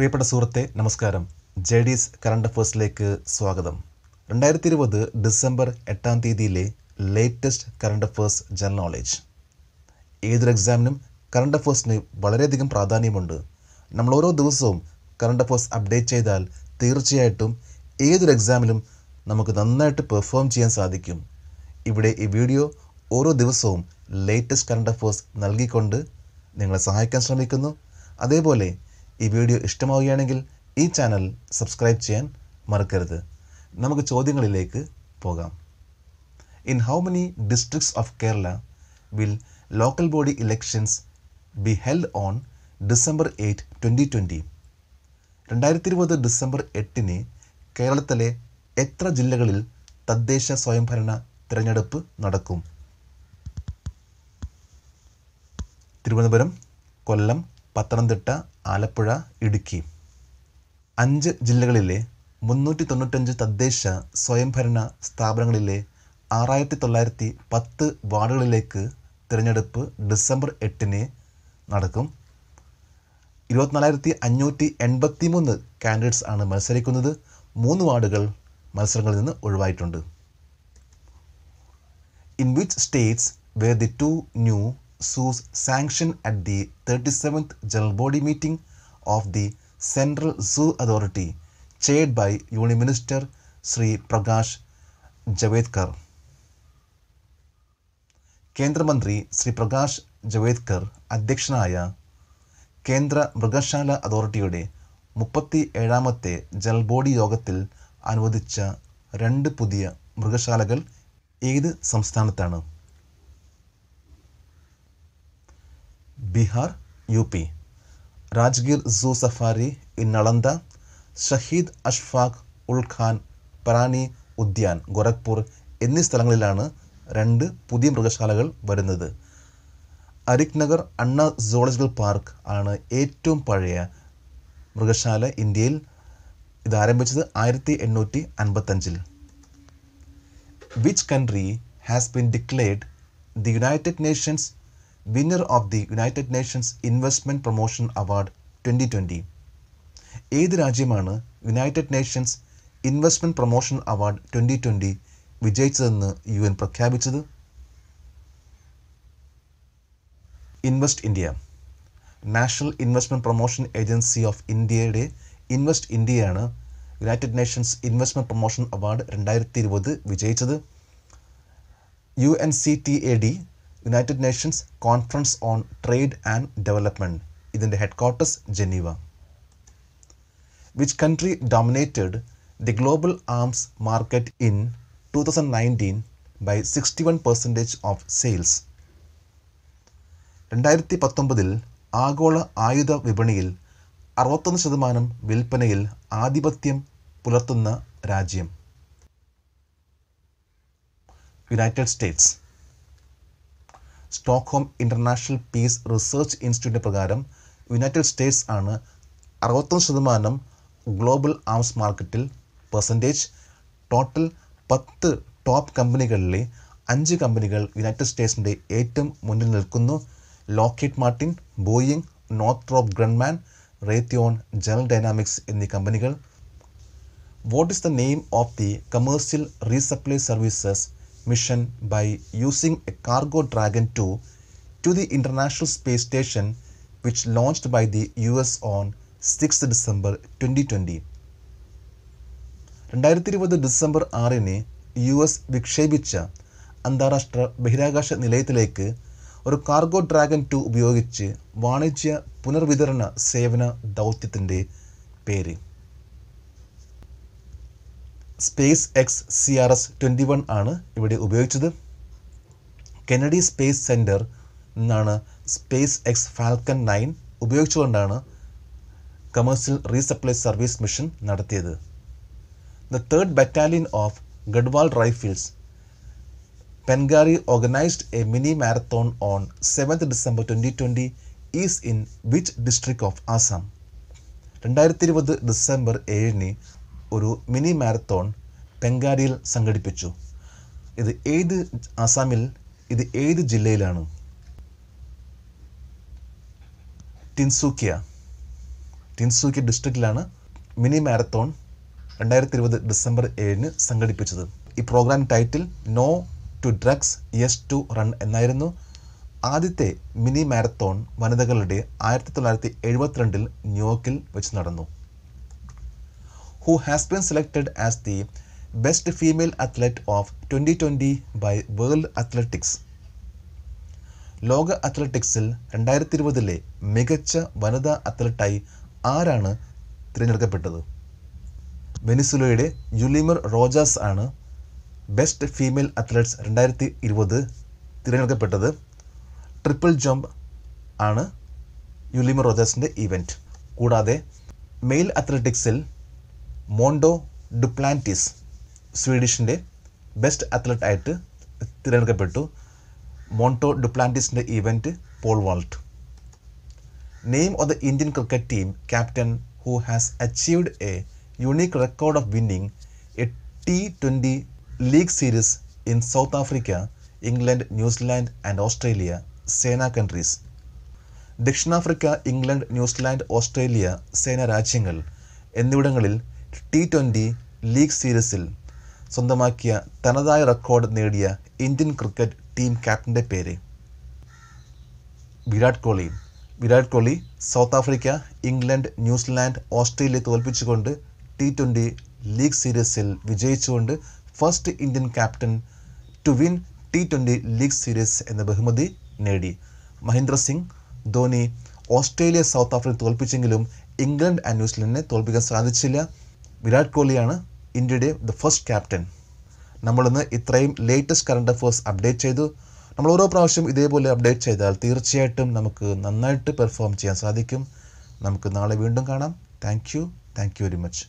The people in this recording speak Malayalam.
പ്രിയപ്പെട്ട സുഹൃത്തെ നമസ്കാരം ജെ ഡീസ് കറണ്ട് അഫേഴ്സിലേക്ക് സ്വാഗതം രണ്ടായിരത്തി ഇരുപത് ഡിസംബർ എട്ടാം തീയതിയിലെ latest current affairs general knowledge ഏതൊരു എക്സാമിനും കറണ്ട് അഫേഴ്സിന് വളരെയധികം പ്രാധാന്യമുണ്ട് നമ്മൾ ഓരോ ദിവസവും കറണ്ട് അഫേഴ്സ് അപ്ഡേറ്റ് ചെയ്താൽ തീർച്ചയായിട്ടും ഏതൊരു എക്സാമിലും നമുക്ക് നന്നായിട്ട് പെർഫോം ചെയ്യാൻ സാധിക്കും ഇവിടെ ഈ വീഡിയോ ഓരോ ദിവസവും ലേറ്റസ്റ്റ് കറണ്ട് അഫേഴ്സ് നൽകിക്കൊണ്ട് നിങ്ങളെ സഹായിക്കാൻ ശ്രമിക്കുന്നു അതേപോലെ ഈ വീഡിയോ ഇഷ്ടമാവുകയാണെങ്കിൽ ഈ ചാനൽ സബ്സ്ക്രൈബ് ചെയ്യാൻ മറക്കരുത് നമുക്ക് ചോദ്യങ്ങളിലേക്ക് പോകാം in how many districts of Kerala will local body elections be held on December eight twenty twenty രണ്ടായിരത്തി ഇരുപത് ഡിസംബർ എട്ടിന് കേരളത്തിലെ എത്ര ജില്ലകളിൽ തദ്ദേശ സ്വയംഭരണ തിരഞ്ഞെടുപ്പ് നടക്കും തിരുവനന്തപുരം കൊല്ലം പത്തനംതിട്ട ആലപ്പുഴ ഇടുക്കി അഞ്ച് ജില്ലകളിലെ മുന്നൂറ്റി തൊണ്ണൂറ്റഞ്ച് തദ്ദേശ സ്വയംഭരണ സ്ഥാപനങ്ങളിലെ ആറായിരത്തി തൊള്ളായിരത്തി പത്ത് വാർഡുകളിലേക്ക് തിരഞ്ഞെടുപ്പ് ഡിസംബർ എട്ടിന് നടക്കും ഇരുപത്തിനാലായിരത്തി അഞ്ഞൂറ്റി എൺപത്തി മൂന്ന് കാൻഡിഡേറ്റ്സ് ആണ് മത്സരിക്കുന്നത് മൂന്ന് വാർഡുകൾ മത്സരങ്ങളിൽ നിന്ന് ഒഴിവായിട്ടുണ്ട് in which states were the two new Su's sanction at the 37th General Body meeting of the Central Zoo Authority, chaired by Union Minister Sri Prakash Javadkar. കേന്ദ്രമന്ത്രി ശ്രീ പ്രകാശ് ജവേദ്കർ അധ്യക്ഷനായ കേന്ദ്ര മൃഗശാല അതോറിറ്റിയുടെ മുപ്പത്തി ഏഴാമത്തെ ജൽബോഡി യോഗത്തിൽ അനുവദിച്ച രണ്ട് പുതിയ മൃഗശാലകൾ ഏത് സംസ്ഥാനത്താണ് Bihar U P Rajgir zoo safari in Nalanda Shaheed Ashfaq Ullakhan Prani Parani Udyan Gorakhpur എന്നീ സ്ഥലങ്ങളിലാണ് രണ്ട് പുതിയ മൃഗശാലകൾ വരുന്നത് അരിക് നഗർ അണ്ണ സോളജിക്കൽ പാർക്ക് ആണ് ഏറ്റവും പഴയ മൃഗശാല ഇന്ത്യയിൽ ഇത് ആരംഭിച്ചത് ആയിരത്തി എണ്ണൂറ്റി അൻപത്തഞ്ചിൽ which country has been declared the United Nations winner of the United Nations Investment Promotion Award 2020. ഏത് രാജ്യമാണ് United Nations investment promotion award twenty twenty വിജയിച്ചതെന്ന് യു എൻ പ്രഖ്യാപിച്ചത് invest India national investment promotion agency of ഇന്ത്യയുടെ ഇൻവെസ്റ്റ് ഇന്ത്യയാണ് United Nations investment promotion award രണ്ടായിരത്തി ഇരുപത് വിജയിച്ചത് U N C T A D United Nations conference on trade and development ഇതിൻ്റെ headquarters Geneva which country dominated the global arms market in two thousand nineteen by sixty one percentage of sales രണ്ടായിരത്തി പത്തൊമ്പതിൽ ആഗോള ആയുധ വിപണിയിൽ അറുപത്തൊന്ന് ശതമാനം വിൽപ്പനയിൽ ആധിപത്യം പുലർത്തുന്ന രാജ്യം United States Stockholm International Peace Research ഇൻസ്റ്റിറ്റ്യൂട്ടിൻ്റെ പ്രകാരം യുണൈറ്റഡ് സ്റ്റേറ്റ്സ് ആണ് അറുപത്തൊന്ന് ശതമാനം ഗ്ലോബൽ ആംസ് മാർക്കറ്റിൽ പെർസെൻറ്റേജ് ടോട്ടൽ പത്ത് ടോപ്പ് കമ്പനികളിലെ അഞ്ച് കമ്പനികൾ യുണൈറ്റഡ് സ്റ്റേറ്റ്സിൻ്റെ ഏറ്റവും മുന്നിൽ നിൽക്കുന്നു Lockheed Martin Boeing Northrop Grumman Raytheon General Dynamics എന്നീ കമ്പനികൾ what is the name of the Commercial Resupply Services by using a cargo cargo to 2 the International Space Station which which launched by the US on six December twenty twenty രണ്ടായിരത്തി ഇരുപത് ഡിസംബർ ആറിന് യു എസ് വിക്ഷേപിച്ച അന്താരാഷ്ട്ര ബഹിരാകാശ നിലയത്തിലേക്ക് ഒരു കാർഗോ ഡ്രാഗൺ ടു ഉപയോഗിച്ച് വാണിജ്യ പുനർവിതരണ സേവന ദൗത്യത്തിൻ്റെ പേര് SpaceX C R S twenty one ആണ് ഇവിടെ ഉപയോഗിച്ചത് കെനഡി സ്പേസ് സെൻറ്റർ നിന്നാണ് സ്പേസ് എക്സ് ഫാൽക്കൺ നയൻ ഉപയോഗിച്ചുകൊണ്ടാണ് കമേഴ്സ്യൽ റീസപ്ലൈ സർവീസ് മിഷൻ നടത്തിയത് the third battalion of Garhwal Rifles Pengaree organised a mini marathon on seventh December twenty twenty is in which district of Assam രണ്ടായിരത്തി ഇരുപത് ഡിസംബർ ഏഴിന് ഒരു മിനി മാരത്തോൺ പെങ്കാരിയിൽ സംഘടിപ്പിച്ചു ഇത് ഏത് ആസാമിൽ ഇത് ഏത് ജില്ലയിലാണ് ടിൻസൂക്കിയ ടിൻസൂക്കിയ ഡിസ്ട്രിക്റ്റിലാണ് മിനി മാരത്തോൺ രണ്ടായിരത്തി ഇരുപത് ഡിസംബർ ഏഴിന് സംഘടിപ്പിച്ചത് ഈ programme title no to drugs yes to run എന്നായിരുന്നു ആദ്യത്തെ മിനി മാരത്തോൺ വനിതകളുടെ ആയിരത്തി തൊള്ളായിരത്തി എഴുപത്തിരണ്ടിൽ ന്യൂയോർക്കിൽ വെച്ച് നടന്നു who has been selected as the best female athlete of 2020 by World Athletics. ലോക അത്ലറ്റിക്സിൽ രണ്ടായിരത്തി ഇരുപതിലെ മികച്ച വനിതാ അത്ലറ്റായി ആരാണ് തിരഞ്ഞെടുക്കപ്പെട്ടത് വെനിസുലയുടെ യുലിമർ റോജാസ് ആണ് ബെസ്റ്റ് ഫീമെയിൽ അത്ലറ്റ്സ് രണ്ടായിരത്തി ഇരുപത് തിരഞ്ഞെടുക്കപ്പെട്ടത് ട്രിപ്പിൾ ജമ്പ് ആണ് യുലിമർ റോജാസിൻ്റെ ഇവൻറ്റ് കൂടാതെ മെയിൽ അത്ലറ്റിക്സിൽ മോണ്ടോ ഡുപ്ലാൻറ്റിസ് സ്വീഡിഷിൻ്റെ ബെസ്റ്റ് അത്ലറ്റ് ആയിട്ട് തിരഞ്ഞെടുക്കപ്പെട്ടു മോണ്ടോ ഡുപ്ലാൻറ്റിസിൻ്റെ event pole vault name of the Indian cricket team captain who has achieved a unique record of winning a T twenty league series in South Africa England New Zealand and Australia SENA countries ദക്ഷിണാഫ്രിക്ക ഇംഗ്ലണ്ട് ന്യൂസിലാൻഡ് ഓസ്ട്രേലിയ സേന രാജ്യങ്ങൾ എന്നിവിടങ്ങളിൽ ടി ട്വൻ്റി ലീഗ് സീരീസിൽ സ്വന്തമാക്കിയ തനതായ റെക്കോർഡ് നേടിയ ഇന്ത്യൻ ക്രിക്കറ്റ് ടീം ക്യാപ്റ്റൻ്റെ പേര് Virat Kohli Virat Kohli South Africa England New Zealand Australia തോൽപ്പിച്ചുകൊണ്ട് ടി ട്വൻ്റി ലീഗ് സീരീസിൽ വിജയിച്ചുകൊണ്ട് first Indian captain to win T twenty league series എന്ന ബഹുമതി നേടി Mahendra Singh Dhoni Australia South Africa തോൽപ്പിച്ചെങ്കിലും ഇംഗ്ലണ്ട് ആൻഡ് ന്യൂസിലൻഡിനെ തോൽപ്പിക്കാൻ സാധിച്ചില്ല വിരാട് കോഹ്ലിയാണ് ഇന്ത്യയുടെ ദ ഫസ്റ്റ് ക്യാപ്റ്റൻ നമ്മളിന്ന് ഇത്രയും ലേറ്റസ്റ്റ് കറണ്ട് അഫേഴ്സ് അപ്ഡേറ്റ് ചെയ്തു നമ്മൾ ഓരോ പ്രാവശ്യം ഇതേപോലെ അപ്ഡേറ്റ് ചെയ്താൽ തീർച്ചയായിട്ടും നമുക്ക് നന്നായിട്ട് പെർഫോം ചെയ്യാൻ സാധിക്കും നമുക്ക് നാളെ വീണ്ടും കാണാം thank you thank you very much